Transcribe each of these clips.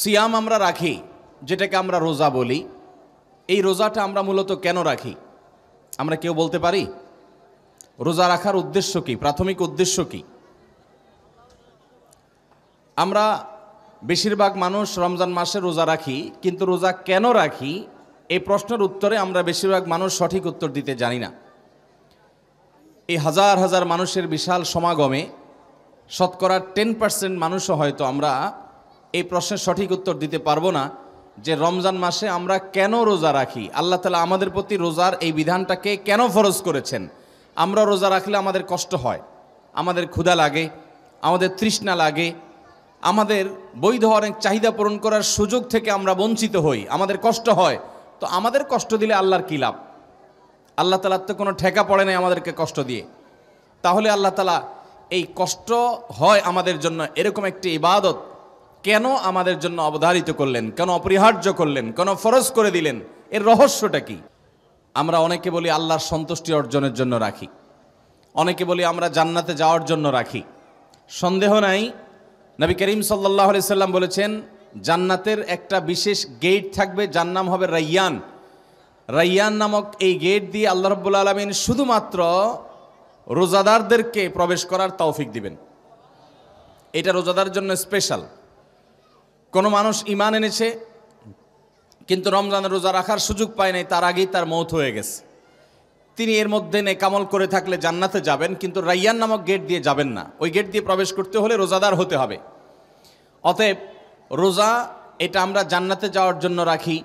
সিয়াম আমরা রাখি যেটাকে আমরা রোজা বলি এই রোজাটা আমরা মূলত কেন রাখি আমরা কেউ বলতে পারি রোজা রাখার উদ্দেশ্য কি প্রাথমিক উদ্দেশ্য কি আমরা বেশিরভাগ মানুষ রমজান মাসে রোজা রাখি কিন্তু রোজা কেন রাখি এই প্রশ্নের উত্তরে আমরা বেশিরভাগ মানুষ সঠিক উত্তর দিতে জানি না এই হাজার হাজার মানুষের বিশাল সমাগমে শতকরা টেন পার্সেন্ট মানুষও হয়তো আমরা এই প্রশ্নের সঠিক উত্তর দিতে পারবো না যে রমজান মাসে আমরা কেন রোজা রাখি আল্লাহ তালা আমাদের প্রতি রোজার এই বিধানটাকে কেন ফরজ করেছেন আমরা রোজা রাখলে আমাদের কষ্ট হয় আমাদের ক্ষুধা লাগে আমাদের তৃষ্ণা লাগে আমাদের বৈধ অনেক চাহিদা পূরণ করার সুযোগ থেকে আমরা বঞ্চিত হই আমাদের কষ্ট হয় তো আমাদের কষ্ট দিলে আল্লাহর কী লাভ আল্লাহ তালার তো কোনো ঠেকা পড়ে নাই আমাদেরকে কষ্ট দিয়ে তাহলে আল্লাহ তালা এই কষ্ট হয় আমাদের জন্য এরকম একটি ইবাদত কেন আমাদের জন্য অবধারিত করলেন কেন অপরিহার্য করলেন কেন ফরজ করে দিলেন এর রহস্যটা কি আমরা অনেকে বলি আল্লাহর সন্তুষ্টি অর্জনের জন্য রাখি অনেকে বলি আমরা জান্নাতে যাওয়ার জন্য রাখি সন্দেহ নাই নবী করিম সাল্লাহ সাল্লাম বলেছেন জান্নাতের একটা বিশেষ গেট থাকবে যার নাম হবে রাইয়ান রাইয়ান নামক এই গেট দিয়ে আল্লাহ রব্বুল আলমিন শুধুমাত্র রোজাদারদেরকে প্রবেশ করার তৌফিক দিবেন এটা রোজাদার জন্য স্পেশাল কোনো মানুষ ইমান এনেছে কিন্তু রমজানের রোজা রাখার সুযোগ পায় নাই তার আগেই তার মৌত হয়ে গেছে তিনি এর মধ্যে নে কামল করে থাকলে জান্নাতে যাবেন কিন্তু রাইয়ান নামক গেট দিয়ে যাবেন না ওই গেট দিয়ে প্রবেশ করতে হলে রোজাদার হতে হবে অতএব রোজা এটা আমরা জান্নাতে যাওয়ার জন্য রাখি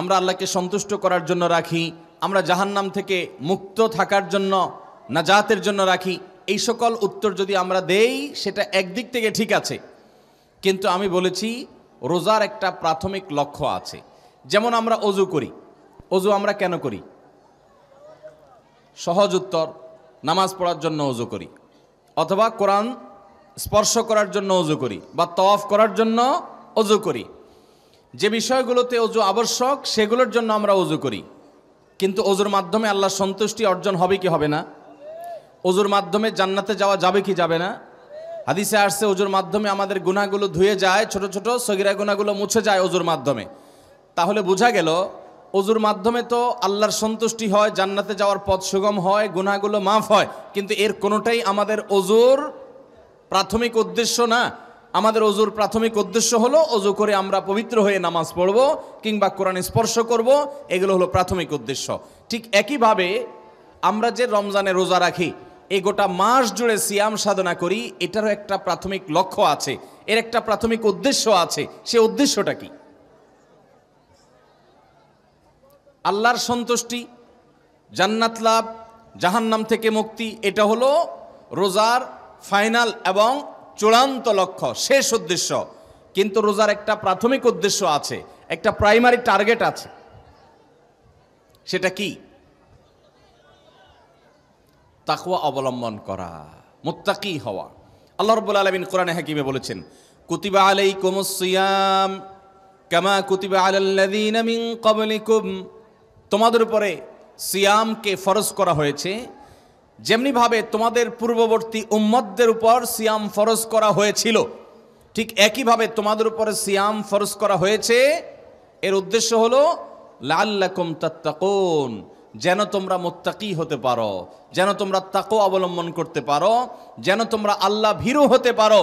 আমরা আল্লাহকে সন্তুষ্ট করার জন্য রাখি আমরা জাহান্নাম থেকে মুক্ত থাকার জন্য নাজাতের জন্য রাখি এই সকল উত্তর যদি আমরা দেই সেটা একদিক থেকে ঠিক আছে কিন্তু আমি বলেছি রোজার একটা প্রাথমিক লক্ষ্য আছে যেমন আমরা অজু করি অজু আমরা কেন করি সহজ উত্তর নামাজ পড়ার জন্য অজু করি অথবা কোরআন স্পর্শ করার জন্য অজু করি বা তফ করার জন্য অজু করি যে বিষয়গুলোতে অজু আবশ্যক সেগুলোর জন্য আমরা অজু করি কিন্তু অজুর মাধ্যমে আল্লাহ সন্তুষ্টি অর্জন হবে কি হবে না অজুর মাধ্যমে জান্নাতে যাওয়া যাবে কি যাবে না হাদিসে আসছে ওজোর মাধ্যমে আমাদের গুণাগুলো ধুয়ে যায় ছোট ছোট সগিরা গুণাগুলো মুছে যায় ওজোর মাধ্যমে তাহলে বোঝা গেল অজুর মাধ্যমে তো আল্লাহর সন্তুষ্টি হয় জান্নাতে যাওয়ার পথ সুগম হয় গুণাগুলো মাফ হয় কিন্তু এর কোনোটাই আমাদের অজুর প্রাথমিক উদ্দেশ্য না আমাদের অজুর প্রাথমিক উদ্দেশ্য হলো অজু করে আমরা পবিত্র হয়ে নামাজ পড়ব কিংবা কোরআন স্পর্শ করব এগুলো হলো প্রাথমিক উদ্দেশ্য ঠিক একইভাবে আমরা যে রমজানে রোজা রাখি এই গোটা মাস জুড়ে সিয়াম সাধনা করি এটারও একটা প্রাথমিক লক্ষ্য আছে এর একটা প্রাথমিক উদ্দেশ্য আছে সে উদ্দেশ্যটা কি আল্লাহর সন্তুষ্টি জান্নাত লাভ জাহান্নাম থেকে মুক্তি এটা হলো রোজার ফাইনাল এবং চূড়ান্ত লক্ষ্য শেষ উদ্দেশ্য কিন্তু রোজার একটা প্রাথমিক উদ্দেশ্য আছে একটা প্রাইমারি টার্গেট আছে সেটা কি তাকুয়া অবলম্বন করা মোত্তাকি হওয়া আল্লাহ রব্বুল আলমিন কোরআনে হাকিমে বলেছেন কুতিবা আলাই কুমুসিয়াম কামা কুতিবা আলাল্লাদিন মিন কবলিকুম তোমাদের উপরে সিয়ামকে ফরজ করা হয়েছে যেমনিভাবে তোমাদের পূর্ববর্তী উম্মদদের উপর সিয়াম ফরজ করা হয়েছিল ঠিক একইভাবে তোমাদের উপরে সিয়াম ফরজ করা হয়েছে এর উদ্দেশ্য হলো লাল্লাকুম তাত্তাকুন যেন তোমরা মোত্তাকি হতে পারো যেন তোমরা তাকো অবলম্বন করতে পারো যেন তোমরা আল্লাহ ভীরু হতে পারো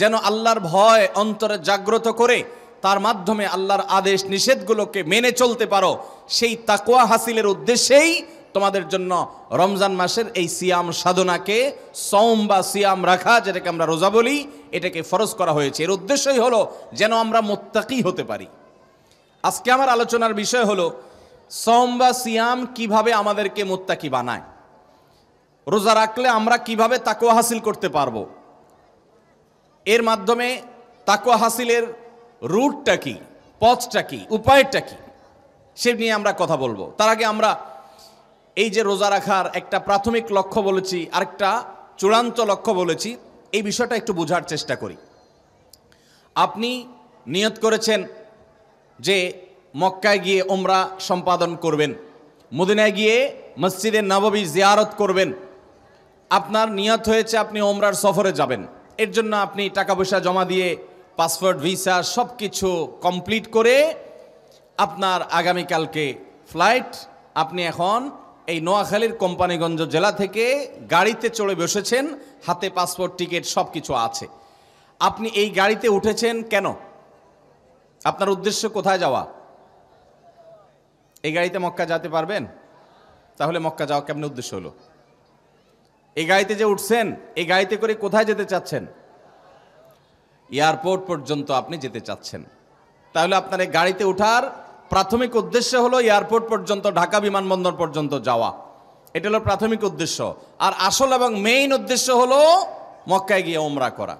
যেন আল্লাহর ভয় অন্তরে জাগ্রত করে তার মাধ্যমে আল্লাহর আদেশ নিষেধগুলোকে মেনে চলতে পারো সেই তাকোয়া হাসিলের উদ্দেশ্যেই তোমাদের জন্য রমজান মাসের এই সিয়াম সাধনাকে সোম বা সিয়াম রাখা যেটাকে আমরা রোজা বলি এটাকে ফরজ করা হয়েছে এর উদ্দেশ্যই হলো যেন আমরা মোত্তাকি হতে পারি আজকে আমার আলোচনার বিষয় হলো সম বা সিয়াম কিভাবে আমাদেরকে মোত্তাকি বানায় রোজা রাখলে আমরা কিভাবে তাকোয়া হাসিল করতে পারবো এর মাধ্যমে তাকোয়া হাসিলের রুটটা কি পথটা কি উপায়টা কি সে নিয়ে আমরা কথা বলবো তার আগে আমরা এই যে রোজা রাখার একটা প্রাথমিক লক্ষ্য বলেছি আরেকটা চূড়ান্ত লক্ষ্য বলেছি এই বিষয়টা একটু বোঝার চেষ্টা করি আপনি নিয়ত করেছেন যে মক্কায় গিয়ে ওমরা সম্পাদন করবেন মদিনায় গিয়ে মসজিদে নববী জিয়ারত করবেন আপনার নিয়ত হয়েছে আপনি ওমরার সফরে যাবেন এর জন্য আপনি টাকা পয়সা জমা দিয়ে পাসপোর্ট ভিসা সব কিছু কমপ্লিট করে আপনার আগামীকালকে ফ্লাইট আপনি এখন এই নোয়াখালীর কোম্পানিগঞ্জ জেলা থেকে গাড়িতে চড়ে বসেছেন হাতে পাসপোর্ট টিকিট সব কিছু আছে আপনি এই গাড়িতে উঠেছেন কেন আপনার উদ্দেশ্য কোথায় যাওয়া এই গাড়িতে মক্কা যেতে পারবেন তাহলে মক্কা যাওয়া কেমন উদ্দেশ্য হলো এই গাড়িতে যে উঠছেন এই গাড়িতে করে কোথায় যেতে চাচ্ছেন এয়ারপোর্ট পর্যন্ত আপনি যেতে চাচ্ছেন তাহলে আপনার এই গাড়িতে ওঠার প্রাথমিক উদ্দেশ্য হলো এয়ারপোর্ট পর্যন্ত ঢাকা বিমানবন্দর পর্যন্ত যাওয়া এটা হলো প্রাথমিক উদ্দেশ্য আর আসল এবং মেইন উদ্দেশ্য হলো মক্কায় গিয়ে ওমরা করা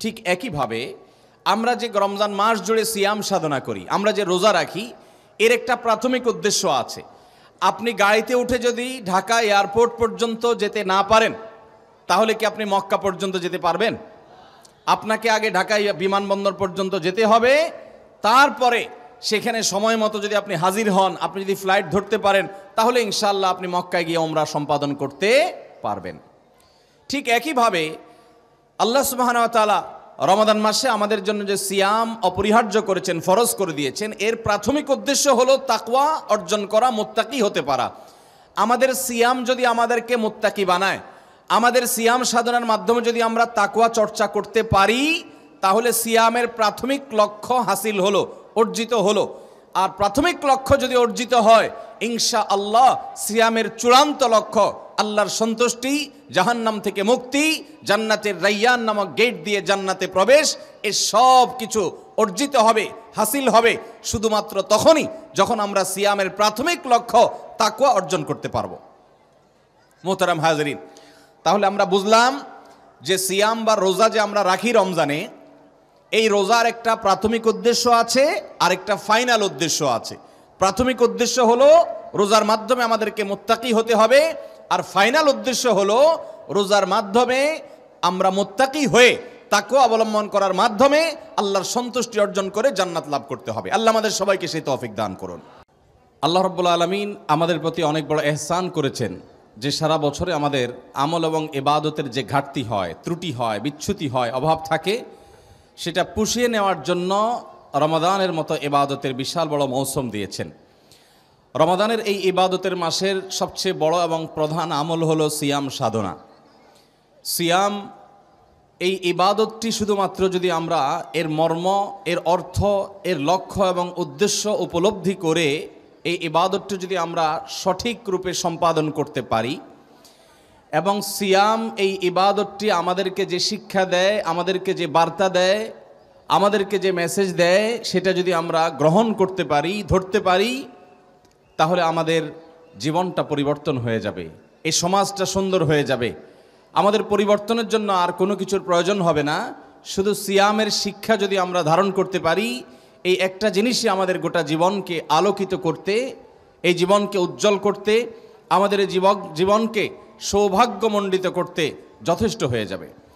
ঠিক একইভাবে আমরা যে রমজান মাস জুড়ে সিয়াম সাধনা করি আমরা যে রোজা রাখি এর একটা প্রাথমিক উদ্দেশ্য আছে আপনি গাড়িতে উঠে যদি ঢাকা এয়ারপোর্ট পর্যন্ত যেতে না পারেন তাহলে কি আপনি মক্কা পর্যন্ত যেতে পারবেন আপনাকে আগে ঢাকা বিমানবন্দর পর্যন্ত যেতে হবে তারপরে সেখানে সময় মতো যদি আপনি হাজির হন আপনি যদি ফ্লাইট ধরতে পারেন তাহলে ইনশাল্লাহ আপনি মক্কায় গিয়ে ওমরা সম্পাদন করতে পারবেন ঠিক একইভাবে আল্লাহ সুবাহানতালা রমাদান মাসে আমাদের জন্য যে সিয়াম অপরিহার্য করেছেন ফরজ করে দিয়েছেন এর প্রাথমিক উদ্দেশ্য হলো তাকওয়া অর্জন করা মোত্তাকি হতে পারা আমাদের সিয়াম যদি আমাদেরকে মোত্তাকি বানায় আমাদের সিয়াম সাধনার মাধ্যমে যদি আমরা তাকওয়া চর্চা করতে পারি তাহলে সিয়ামের প্রাথমিক লক্ষ্য হাসিল হলো অর্জিত হলো আর প্রাথমিক লক্ষ্য যদি অর্জিত হয় ইনশা আল্লাহ সিয়ামের চূড়ান্ত লক্ষ্য আল্লাহর সন্তুষ্টি জাহান্নাম থেকে মুক্তি জান্নাতের রাইয়ান নামক গেট দিয়ে জান্নাতে প্রবেশ এ সব কিছু অর্জিত হবে হাসিল হবে শুধুমাত্র তখনই যখন আমরা সিয়ামের প্রাথমিক লক্ষ্য তাকুয়া অর্জন করতে পারব মোহতারাম হাজরিন তাহলে আমরা বুঝলাম যে সিয়াম বা রোজা যে আমরা রাখি রমজানে এই রোজার একটা প্রাথমিক উদ্দেশ্য আছে আর একটা ফাইনাল উদ্দেশ্য আছে প্রাথমিক উদ্দেশ্য হলো রোজার মাধ্যমে আমাদেরকে মোত্তাকি হতে হবে আর ফাইনাল উদ্দেশ্য হলো রোজার মাধ্যমে আমরা মোত্তাকি হয়ে তাকে অবলম্বন করার মাধ্যমে আল্লাহর সন্তুষ্টি অর্জন করে জান্নাত লাভ করতে হবে আল্লাহ আমাদের সবাইকে সেই তফিক দান করুন আল্লাহ রব্বুল্লা আলমিন আমাদের প্রতি অনেক বড় এহসান করেছেন যে সারা বছরে আমাদের আমল এবং এবাদতের যে ঘাটতি হয় ত্রুটি হয় বিচ্ছুতি হয় অভাব থাকে সেটা পুষিয়ে নেওয়ার জন্য রমাদানের মতো এবাদতের বিশাল বড় মৌসুম দিয়েছেন রমাদানের এই ইবাদতের মাসের সবচেয়ে বড় এবং প্রধান আমল হলো সিয়াম সাধনা সিয়াম এই ইবাদতটি শুধুমাত্র যদি আমরা এর মর্ম এর অর্থ এর লক্ষ্য এবং উদ্দেশ্য উপলব্ধি করে এই ইবাদতটি যদি আমরা সঠিক রূপে সম্পাদন করতে পারি এবং সিয়াম এই ইবাদতটি আমাদেরকে যে শিক্ষা দেয় আমাদেরকে যে বার্তা দেয় আমাদেরকে যে মেসেজ দেয় সেটা যদি আমরা গ্রহণ করতে পারি ধরতে পারি তাহলে আমাদের জীবনটা পরিবর্তন হয়ে যাবে এই সমাজটা সুন্দর হয়ে যাবে আমাদের পরিবর্তনের জন্য আর কোনো কিছুর প্রয়োজন হবে না শুধু সিয়ামের শিক্ষা যদি আমরা ধারণ করতে পারি এই একটা জিনিসই আমাদের গোটা জীবনকে আলোকিত করতে এই জীবনকে উজ্জ্বল করতে আমাদের জীবক জীবনকে সৌভাগ্যমণ্ডিত করতে যথেষ্ট হয়ে যাবে